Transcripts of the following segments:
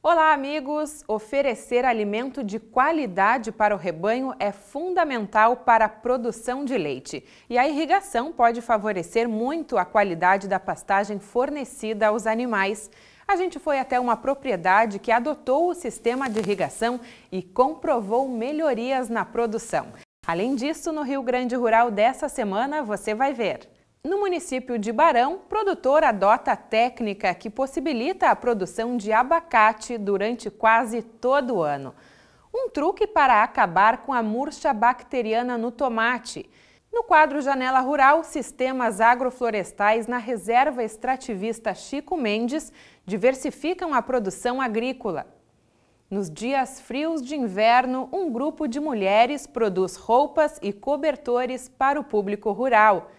Olá, amigos! Oferecer alimento de qualidade para o rebanho é fundamental para a produção de leite. E a irrigação pode favorecer muito a qualidade da pastagem fornecida aos animais. A gente foi até uma propriedade que adotou o sistema de irrigação e comprovou melhorias na produção. Além disso, no Rio Grande Rural dessa semana, você vai ver. No município de Barão, produtor adota a técnica que possibilita a produção de abacate durante quase todo o ano. Um truque para acabar com a murcha bacteriana no tomate. No quadro Janela Rural, sistemas agroflorestais na reserva extrativista Chico Mendes diversificam a produção agrícola. Nos dias frios de inverno, um grupo de mulheres produz roupas e cobertores para o público rural.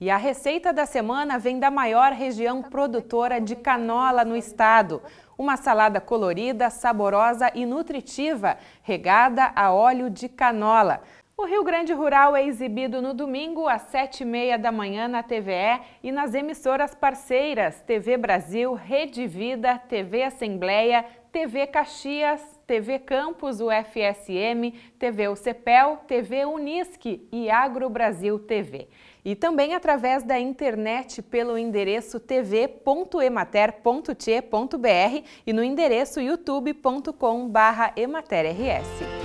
E a receita da semana vem da maior região produtora de canola no estado. Uma salada colorida, saborosa e nutritiva, regada a óleo de canola. O Rio Grande Rural é exibido no domingo às sete e meia da manhã na TVE e nas emissoras parceiras TV Brasil, Rede Vida, TV Assembleia, TV Caxias, TV Campos, UFSM, TV UCPEL, TV Unisque e Agro Brasil TV. E também através da internet pelo endereço tv.emater.tche.br e no endereço youtube.com/ematerrs.